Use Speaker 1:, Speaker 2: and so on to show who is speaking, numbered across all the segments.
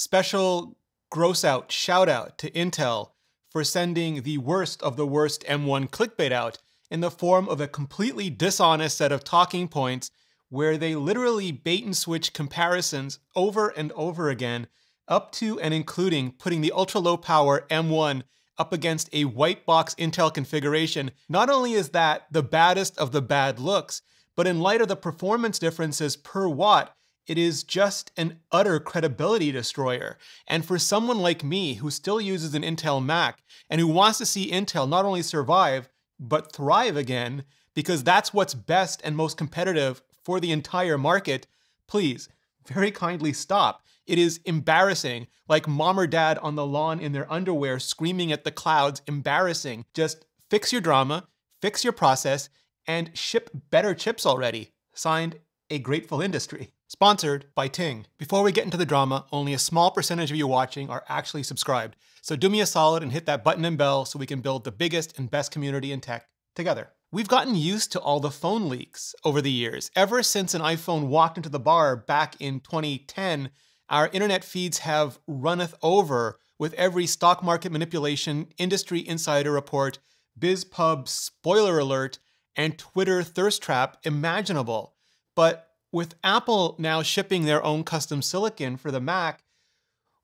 Speaker 1: Special gross out shout out to Intel for sending the worst of the worst M1 clickbait out in the form of a completely dishonest set of talking points where they literally bait and switch comparisons over and over again, up to and including putting the ultra low power M1 up against a white box Intel configuration. Not only is that the baddest of the bad looks, but in light of the performance differences per watt, it is just an utter credibility destroyer. And for someone like me who still uses an Intel Mac and who wants to see Intel not only survive, but thrive again, because that's what's best and most competitive for the entire market, please very kindly stop. It is embarrassing, like mom or dad on the lawn in their underwear screaming at the clouds, embarrassing. Just fix your drama, fix your process, and ship better chips already. Signed, a grateful industry. Sponsored by Ting. Before we get into the drama, only a small percentage of you watching are actually subscribed. So do me a solid and hit that button and bell so we can build the biggest and best community in tech together. We've gotten used to all the phone leaks over the years. Ever since an iPhone walked into the bar back in 2010, our internet feeds have runneth over with every stock market manipulation, industry insider report, BizPub spoiler alert, and Twitter thirst trap imaginable. But with Apple now shipping their own custom silicon for the Mac,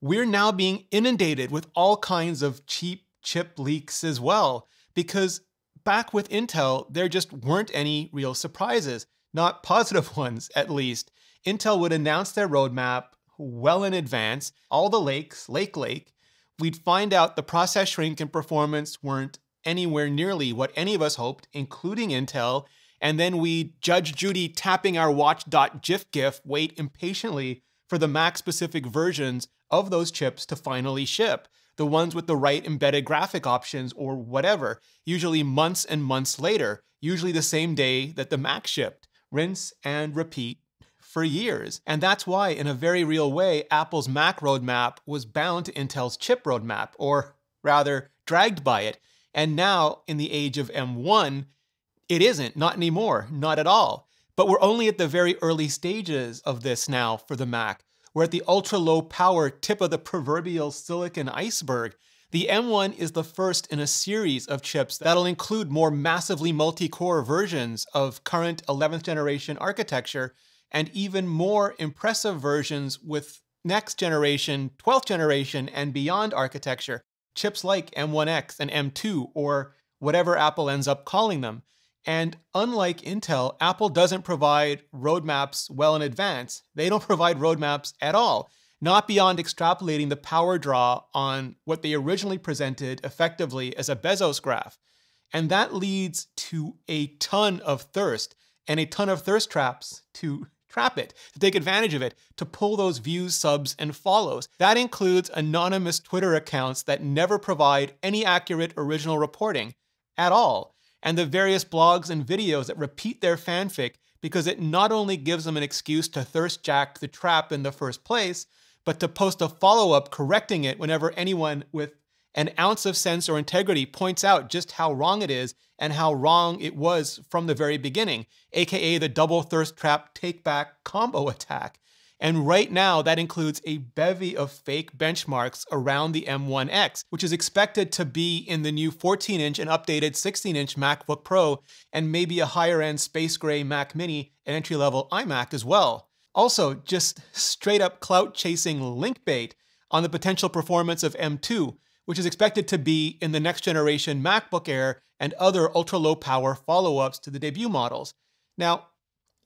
Speaker 1: we're now being inundated with all kinds of cheap chip leaks as well. Because back with Intel, there just weren't any real surprises, not positive ones at least. Intel would announce their roadmap well in advance, all the lakes, Lake Lake. We'd find out the process shrink and performance weren't anywhere nearly what any of us hoped, including Intel and then we judge Judy tapping our watch.gif gif, wait impatiently for the Mac specific versions of those chips to finally ship, the ones with the right embedded graphic options or whatever, usually months and months later, usually the same day that the Mac shipped. Rinse and repeat for years. And that's why, in a very real way, Apple's Mac roadmap was bound to Intel's chip roadmap, or rather, dragged by it. And now, in the age of M1, it isn't, not anymore, not at all. But we're only at the very early stages of this now for the Mac. We're at the ultra low power tip of the proverbial silicon iceberg. The M1 is the first in a series of chips that'll include more massively multi-core versions of current 11th generation architecture and even more impressive versions with next generation, 12th generation, and beyond architecture, chips like M1X and M2 or whatever Apple ends up calling them. And unlike Intel, Apple doesn't provide roadmaps well in advance. They don't provide roadmaps at all, not beyond extrapolating the power draw on what they originally presented effectively as a Bezos graph. And that leads to a ton of thirst and a ton of thirst traps to trap it, to take advantage of it, to pull those views, subs, and follows. That includes anonymous Twitter accounts that never provide any accurate original reporting at all and the various blogs and videos that repeat their fanfic because it not only gives them an excuse to thirst jack the trap in the first place, but to post a follow up correcting it whenever anyone with an ounce of sense or integrity points out just how wrong it is and how wrong it was from the very beginning, aka the double thirst trap take back combo attack. And right now, that includes a bevy of fake benchmarks around the M1X, which is expected to be in the new 14 inch and updated 16 inch MacBook Pro, and maybe a higher end space gray Mac Mini and entry level iMac as well. Also, just straight up clout chasing link bait on the potential performance of M2, which is expected to be in the next generation MacBook Air and other ultra low power follow ups to the debut models. Now,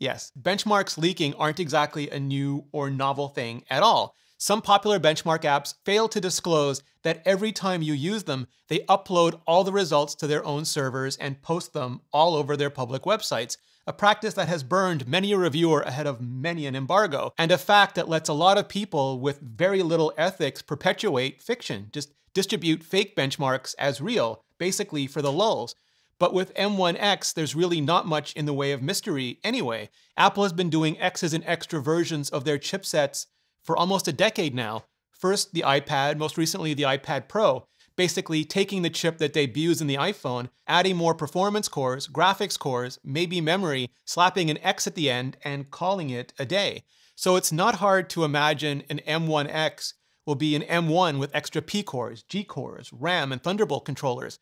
Speaker 1: Yes, benchmarks leaking aren't exactly a new or novel thing at all. Some popular benchmark apps fail to disclose that every time you use them, they upload all the results to their own servers and post them all over their public websites, a practice that has burned many a reviewer ahead of many an embargo, and a fact that lets a lot of people with very little ethics perpetuate fiction, just distribute fake benchmarks as real, basically for the lulz, but with M1X, there's really not much in the way of mystery anyway. Apple has been doing X's and extra versions of their chipsets for almost a decade now. First, the iPad, most recently, the iPad Pro, basically taking the chip that debuts in the iPhone, adding more performance cores, graphics cores, maybe memory, slapping an X at the end, and calling it a day. So it's not hard to imagine an M1X will be an M1 with extra P cores, G cores, RAM, and Thunderbolt controllers.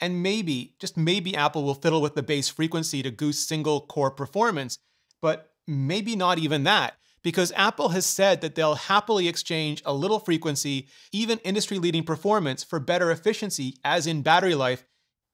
Speaker 1: And maybe, just maybe Apple will fiddle with the bass frequency to goose single core performance, but maybe not even that, because Apple has said that they'll happily exchange a little frequency, even industry leading performance, for better efficiency, as in battery life,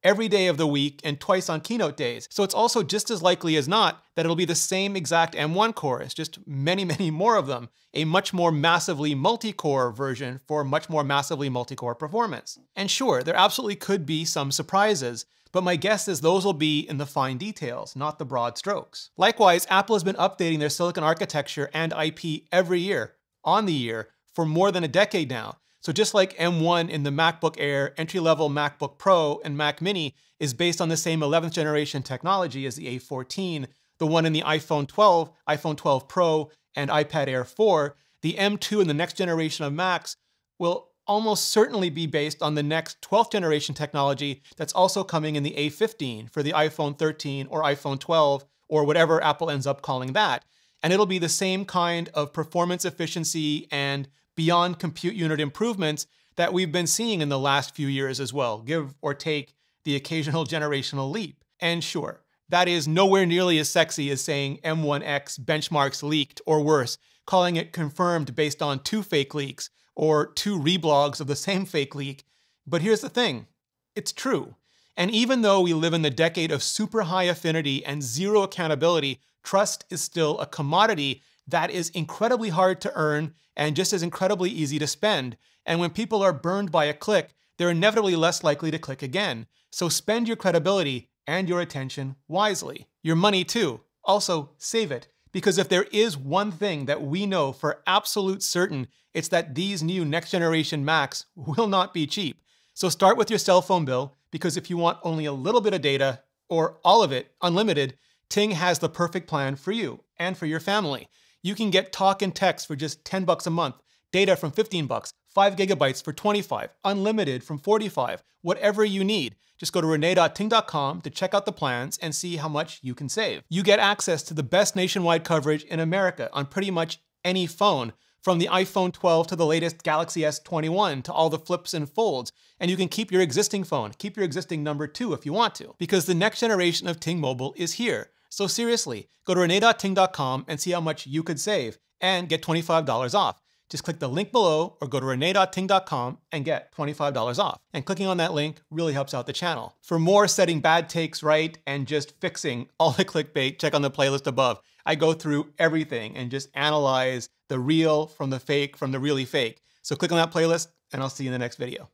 Speaker 1: every day of the week and twice on keynote days. So it's also just as likely as not that it'll be the same exact M1 cores, just many, many more of them, a much more massively multi-core version for much more massively multi-core performance. And sure, there absolutely could be some surprises, but my guess is those will be in the fine details, not the broad strokes. Likewise, Apple has been updating their silicon architecture and IP every year, on the year, for more than a decade now, so just like M1 in the MacBook Air, entry-level MacBook Pro and Mac Mini is based on the same 11th generation technology as the A14, the one in the iPhone 12, iPhone 12 Pro, and iPad Air 4, the M2 and the next generation of Macs will almost certainly be based on the next 12th generation technology that's also coming in the A15 for the iPhone 13 or iPhone 12 or whatever Apple ends up calling that. And it'll be the same kind of performance efficiency and beyond compute unit improvements that we've been seeing in the last few years as well, give or take the occasional generational leap. And sure, that is nowhere nearly as sexy as saying M1X benchmarks leaked, or worse, calling it confirmed based on two fake leaks or two reblogs of the same fake leak. But here's the thing it's true. And even though we live in the decade of super high affinity and zero accountability, trust is still a commodity that is incredibly hard to earn and just as incredibly easy to spend. And when people are burned by a click, they're inevitably less likely to click again. So spend your credibility and your attention wisely. Your money too. Also, save it. Because if there is one thing that we know for absolute certain, it's that these new next generation Macs will not be cheap. So start with your cell phone bill, because if you want only a little bit of data, or all of it, unlimited, Ting has the perfect plan for you and for your family. You can get talk and text for just 10 bucks a month, data from 15 bucks, 5 gigabytes for 25, unlimited from 45, whatever you need. Just go to renee.ting.com to check out the plans and see how much you can save. You get access to the best nationwide coverage in America on pretty much any phone, from the iPhone 12 to the latest Galaxy S21 to all the flips and folds. And you can keep your existing phone, keep your existing number too if you want to, because the next generation of Ting Mobile is here. So seriously, go to renee.ting.com and see how much you could save and get $25 off. Just click the link below or go to renee.ting.com and get $25 off. And clicking on that link really helps out the channel. For more setting bad takes right and just fixing all the clickbait, check on the playlist above. I go through everything and just analyze the real from the fake from the really fake. So click on that playlist and I'll see you in the next video.